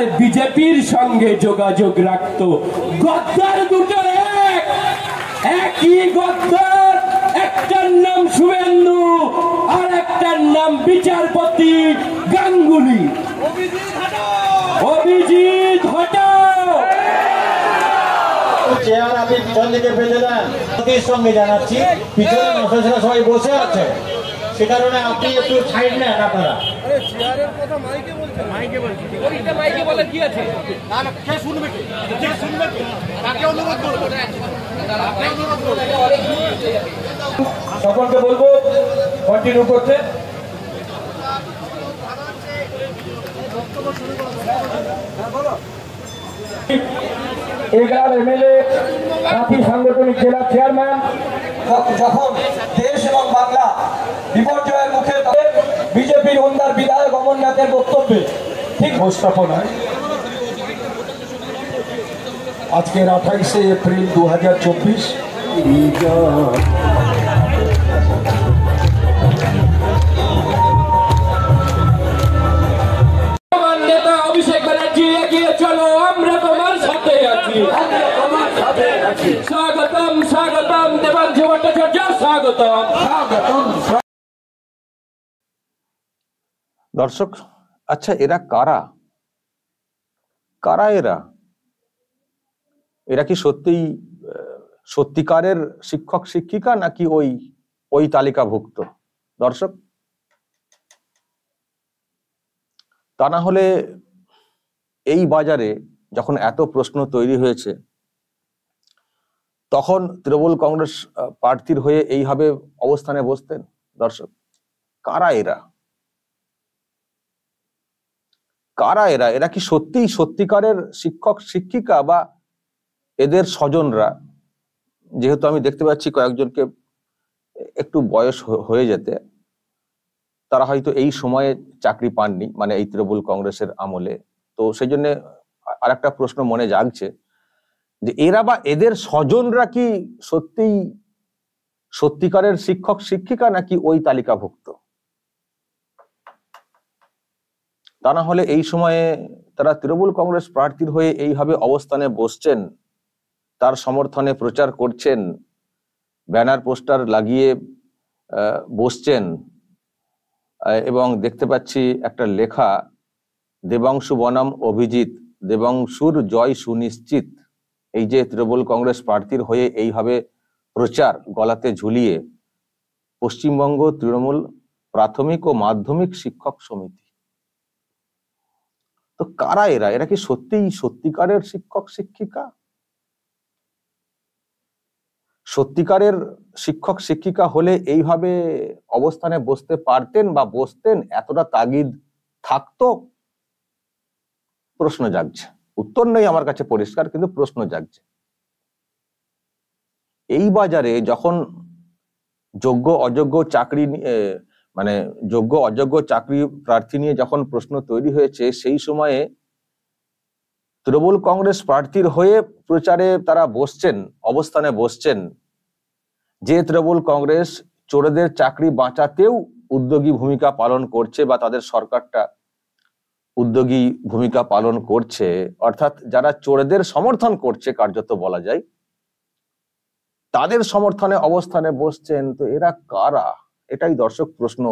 আর বিজেপির সঙ্গে যোগাযোগ রাখতো গদ্দার দুটোর এক একই গদ্দার একটার নাম শুভেন্দু আর একটার নাম বিচারপতি গাঙ্গুলি অভিজিৎ চেয়ার আপনি পিছন দিকে দেন সঙ্গে জানাচ্ছি পিছনে সবাই বসে আছে সে কারণে আপনি একটু সাইড নেন আপনারা সকলকে বলবো কন্টিনিউ করতে এগার সাংগঠনিক জেলা চেয়ারম্যান যখন দেশ এবং বাংলা বিপর্যয় তাদের বক্তব্যে ঠিক উপস্থাপনায় আজকের আঠাইশে এপ্রিল দু হাজার চব্বিশ দর্শক আচ্ছা এরা কারা কারা এরা এরা কি সত্যিই সত্যিকারের শিক্ষক শিক্ষিকা নাকি ওই ওই তালিকাভুক্ত দর্শক তা না হলে এই বাজারে যখন এত প্রশ্ন তৈরি হয়েছে তখন তৃণমূল কংগ্রেস প্রার্থীর হয়ে এইভাবে অবস্থানে বসতেন দর্শক কারা এরা কারা এরা এরা কি সত্যিই সত্যিকারের শিক্ষক শিক্ষিকা বা এদের স্বজনরা যেহেতু আমি দেখতে পাচ্ছি কয়েকজনকে একটু বয়স হয়ে যেতে তারা হয়তো এই সময়ে চাকরি পাননি মানে এই তৃণমূল কংগ্রেসের আমলে তো সেই জন্য আর একটা প্রশ্ন মনে জাগছে যে এরা বা এদের স্বজনরা কি সত্যিই সত্যিকারের শিক্ষক শিক্ষিকা নাকি ওই তালিকাভুক্ত তা না হলে এই সময়ে তারা তৃণমূল কংগ্রেস প্রার্থীর হয়ে এইভাবে অবস্থানে বসছেন তার সমর্থনে প্রচার করছেন ব্যানার পোস্টার লাগিয়ে বসছেন এবং দেখতে পাচ্ছি একটা লেখা দেবাংশু বনাম অভিজিৎ দেবাংশুর জয় সুনিশ্চিত এই যে তৃণমূল কংগ্রেস প্রার্থীর হয়ে এইভাবে প্রচার গলাতে ঝুলিয়ে পশ্চিমবঙ্গ তৃণমূল প্রাথমিক ও মাধ্যমিক শিক্ষক সমিতি তো কারা এরা এরা কি সত্যিই সত্যিকারের শিক্ষক শিক্ষিকা সত্যিকারের শিক্ষক শিক্ষিকা হলে এইভাবে অবস্থানে বসতে পারতেন বা বসতেন এতটা তাগিদ থাকতো প্রশ্ন জাগছে উত্তর নেই আমার কাছে পরিষ্কার কিন্তু প্রশ্ন জাগছে এই বাজারে যখন যোগ্য অযোগ্য চাকরি মানে যোগ্য অযোগ্য চাকরি প্রার্থী নিয়ে যখন প্রশ্ন তৈরি হয়েছে সেই সময়ে তৃণমূল কংগ্রেস প্রার্থীর হয়ে প্রচারে তারা বসছেন অবস্থানে বসছেন যে তৃণমূল কংগ্রেস চোরদের চাকরি বাঁচাতেও উদ্যোগী ভূমিকা পালন করছে বা তাদের সরকারটা উদ্যোগী ভূমিকা পালন করছে অর্থাৎ যারা চোরদের সমর্থন করছে কার্যত বলা যায় তাদের সমর্থনে অবস্থানে বসছেন তো এরা কারা এটাই দর্শক প্রশ্ন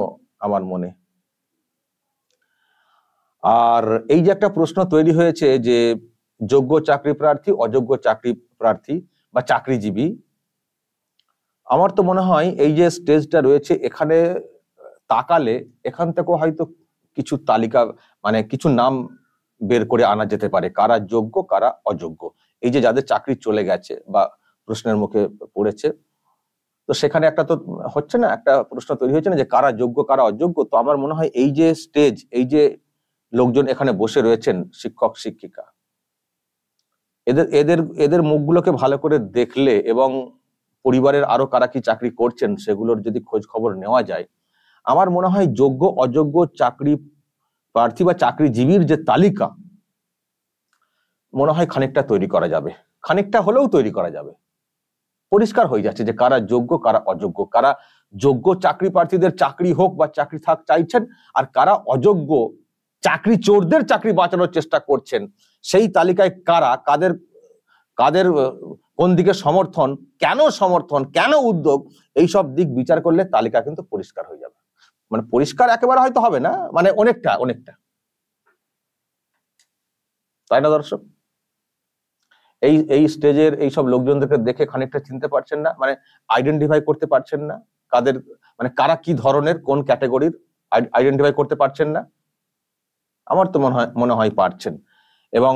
আমার মনে আর এই যে একটা প্রশ্ন তৈরি হয়েছে যে যোগ্য চাকরি প্রার্থী অযোগ্য চাকরি প্রার্থী বা চাকরিজীবী আমার তো মনে হয় এই যে স্টেজটা রয়েছে এখানে তাকালে এখান থেকেও হয়তো কিছু তালিকা মানে কিছু নাম বের করে আনা যেতে পারে কারা যোগ্য কারা অযোগ্য এই যে যাদের চাকরি চলে গেছে বা প্রশ্নের মুখে পড়েছে তো সেখানে একটা তো হচ্ছে না একটা প্রশ্ন তৈরি হচ্ছে না যে কারা যোগ্য কারা অযোগ্য তো আমার মনে হয় এই যে স্টেজ এই যে লোকজন এখানে বসে রয়েছেন শিক্ষক শিক্ষিকা এদের এদের এদের মুখগুলোকে ভালো করে দেখলে এবং পরিবারের আরো কারা কি চাকরি করছেন সেগুলোর যদি খোঁজ খবর নেওয়া যায় আমার মনে হয় যোগ্য অযোগ্য চাকরি প্রার্থী বা চাকরিজীবীর যে তালিকা মনে হয় খানিকটা তৈরি করা যাবে খানিকটা হলেও তৈরি করা যাবে পরিষ্কার হয়ে যাচ্ছে যে কারা যোগ্য কারা অযোগ্য কারা যোগ্য চাকরি প্রার্থীদের চাকরি হোক বা চাকরি থাক চাইছেন আর কারা অযোগ্য চাকরি চোরদের চাকরি বাঁচানোর চেষ্টা করছেন সেই তালিকায় কারা কাদের কাদের কোন দিকে সমর্থন কেন সমর্থন কেন উদ্যোগ এইসব দিক বিচার করলে তালিকা কিন্তু পরিষ্কার হয়ে যাবে মানে পরিষ্কার একেবারে হয়তো হবে না মানে অনেকটা অনেকটা তাই না দর্শক এই এই স্টেজের এই সব লোকজনদেরকে দেখে খানিকটা চিনতে পারছেন না মানে আইডেন্টিফাই করতে পারছেন না কাদের মানে কারা কি ধরনের কোন ক্যাটাগরির আইডেন্টিফাই করতে পারছেন না আমার তো মনে হয় মনে হয় পারছেন এবং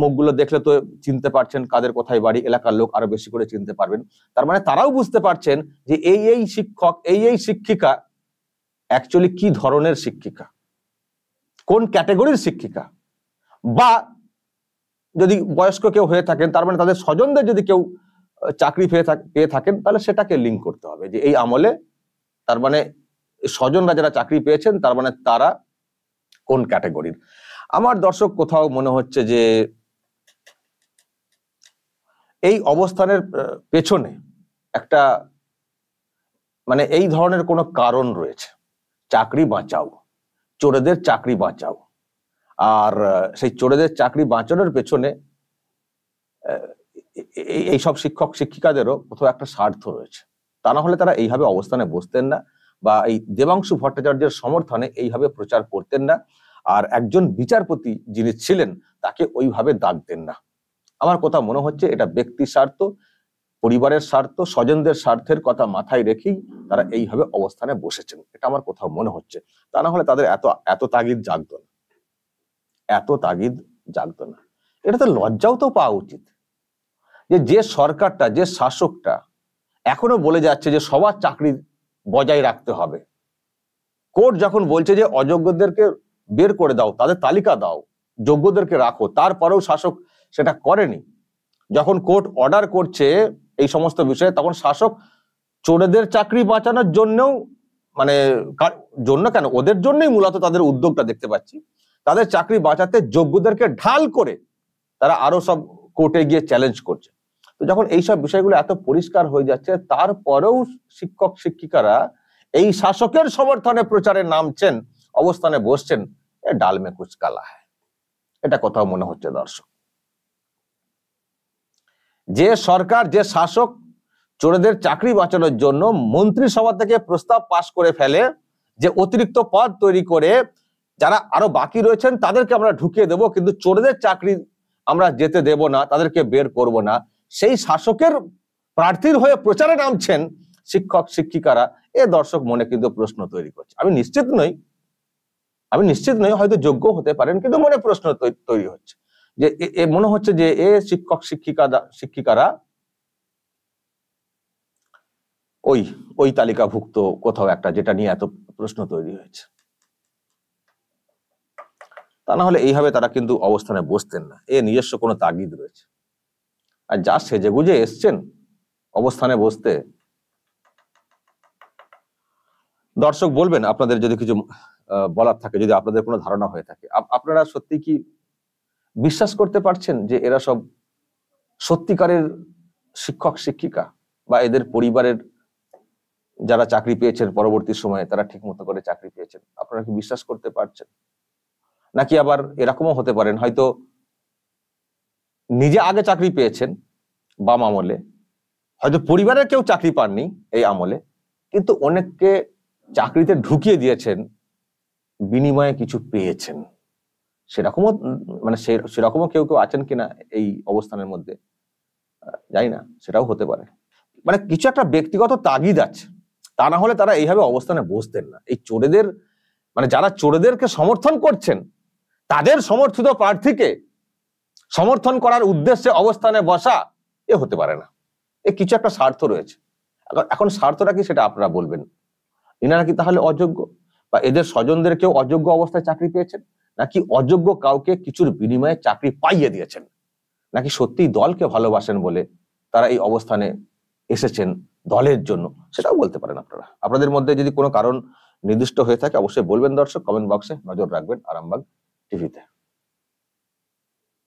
মুখগুলো দেখলে তো চিনতে পারছেন কাদের কোথায় বাড়ি এলাকার লোক আরো বেশি করে চিনতে পারবেন তার মানে তারাও বুঝতে পারছেন যে এই এই শিক্ষক এই এই শিক্ষিকা অ্যাকচুয়ালি কি ধরনের শিক্ষিকা কোন ক্যাটাগরির শিক্ষিকা বা যদি বয়স্ক কেউ হয়ে থাকেন তার মানে তাদের স্বজনদের যদি কেউ চাকরি পেয়ে পেয়ে থাকেন তাহলে সেটাকে লিঙ্ক করতে হবে যে এই আমলে তার মানে স্বজনরা যারা চাকরি পেয়েছেন তার মানে তারা কোন ক্যাটাগরির আমার দর্শক কোথাও মনে হচ্ছে যে এই অবস্থানের পেছনে একটা মানে এই ধরনের কোনো কারণ রয়েছে চাকরি বাঁচাও চোরেদের চাকরি বাঁচাও আর সেই চোরেদের চাকরি বাঁচানোর পেছনে এই সব শিক্ষক শিক্ষিকাদেরও কোথাও একটা স্বার্থ রয়েছে তা না হলে তারা এইভাবে অবস্থানে বসতেন না বা এই দেবাংশু ভট্টাচার্যের সমর্থনে এইভাবে প্রচার করতেন না আর একজন বিচারপতি যিনি ছিলেন তাকে ওইভাবে দাগতেন না আমার কথা মনে হচ্ছে এটা ব্যক্তি স্বার্থ পরিবারের স্বার্থ স্বজনদের স্বার্থের কথা মাথায় রেখেই তারা এইভাবে অবস্থানে বসেছেন এটা আমার কোথাও মনে হচ্ছে তা না হলে তাদের এত এত তাগিদ জাগত না এত তাগিদ জাগতো না এটা তো লজ্জাও তো পাওয়া উচিত যে যে সরকারটা যে শাসকটা এখনো বলে যাচ্ছে যে সবার চাকরি বজায় রাখতে হবে কোর্ট যখন বলছে যে অযোগ্যদেরকে বের করে দাও তাদের তালিকা দাও যোগ্যদেরকে রাখো তারপরেও শাসক সেটা করেনি যখন কোর্ট অর্ডার করছে এই সমস্ত বিষয়ে তখন শাসক চোরেদের চাকরি বাঁচানোর জন্যও মানে জন্য কেন ওদের জন্যই মূলত তাদের উদ্যোগটা দেখতে পাচ্ছি তাদের চাকরি বাঁচাতে যোগ্যদেরকে ঢাল করে তারা আরো সব কোর্টে গিয়ে চ্যালেঞ্জ করছে তো যখন এইসব বিষয়গুলো এত পরিষ্কার হয়ে যাচ্ছে তারপরেও শিক্ষক শিক্ষিকারা এই শাসকের সমর্থনে প্রচারে নামছেন অবস্থানে বসছেন এ ডালমে কুচকালা এটা কোথাও মনে হচ্ছে দর্শক যে সরকার যে শাসক চোরদের চাকরি বাঁচানোর জন্য মন্ত্রিসভা থেকে প্রস্তাব পাশ করে ফেলে যে অতিরিক্ত পদ তৈরি করে যারা আরো বাকি রয়েছেন তাদেরকে আমরা ঢুকিয়ে দেব কিন্তু চোরদের চাকরি আমরা যেতে দেব না তাদেরকে বের করব না সেই শাসকের প্রার্থীর হয়ে প্রচারে নামছেন শিক্ষক শিক্ষিকারা এ দর্শক মনে কিন্তু প্রশ্ন তৈরি করছে আমি নিশ্চিত নই আমি নিশ্চিত নই হয়তো যোগ্য হতে পারেন কিন্তু মনে প্রশ্ন তৈরি হচ্ছে যে এ মনে হচ্ছে যে এ শিক্ষক শিক্ষিকা শিক্ষিকারা ওই ওই তালিকাভুক্ত কোথাও একটা যেটা নিয়ে এত প্রশ্ন তৈরি হয়েছে তা না হলে এইভাবে তারা কিন্তু অবস্থানে বসতেন না এ নিজস্ব কোনো তাগিদ রয়েছে আর যা সেজে গুজে এসছেন অবস্থানে বসতে দর্শক বলবেন আপনাদের যদি কিছু বলার থাকে যদি আপনাদের কোনো ধারণা হয়ে থাকে আপনারা সত্যি কি বিশ্বাস করতে পারছেন যে এরা সব সত্যিকারের শিক্ষক শিক্ষিকা বা এদের পরিবারের যারা চাকরি পেয়েছেন পরবর্তী সময়ে তারা ঠিক মতো করে চাকরি পেয়েছেন আপনারা কি বিশ্বাস করতে পারছেন নাকি আবার এরকমও হতে পারেন হয়তো নিজে আগে চাকরি পেয়েছেন বাম আমলে হয়তো পরিবারের কেউ চাকরি পাননি এই আমলে কিন্তু অনেককে চাকরিতে ঢুকিয়ে দিয়েছেন বিনিময়ে কিছু পেয়েছেন সেরকমও মানে সেরকমও কেউ কেউ আছেন কিনা এই অবস্থানের মধ্যে জানি না সেটাও হতে পারে মানে কিছু একটা ব্যক্তিগত তাগিদ আছে তা না হলে তারা এইভাবে অবস্থানে বসতেন না এই চোরেদের মানে যারা চোরেদেরকে সমর্থন করছেন তাদের সমর্থিত প্রার্থীকে সমর্থন করার উদ্দেশ্যে অবস্থানে বসা এ হতে পারে না এ কিছু একটা স্বার্থ রয়েছে এখন স্বার্থটা কি সেটা আপনারা বলবেন এনারা কি তাহলে অযোগ্য বা এদের স্বজনদের কেউ অযোগ্য অবস্থায় চাকরি পেয়েছেন নাকি অযোগ্য কাউকে কিছুর বিনিময়ে চাকরি পাইয়ে দিয়েছেন নাকি সত্যি দলকে ভালোবাসেন বলে তারা এই অবস্থানে এসেছেন দলের জন্য সেটাও বলতে পারেন আপনারা আপনাদের মধ্যে যদি কোনো কারণ নির্দিষ্ট হয়ে থাকে অবশ্যই বলবেন দর্শক কমেন্ট বক্সে নজর রাখবেন আরামবাগ de vida.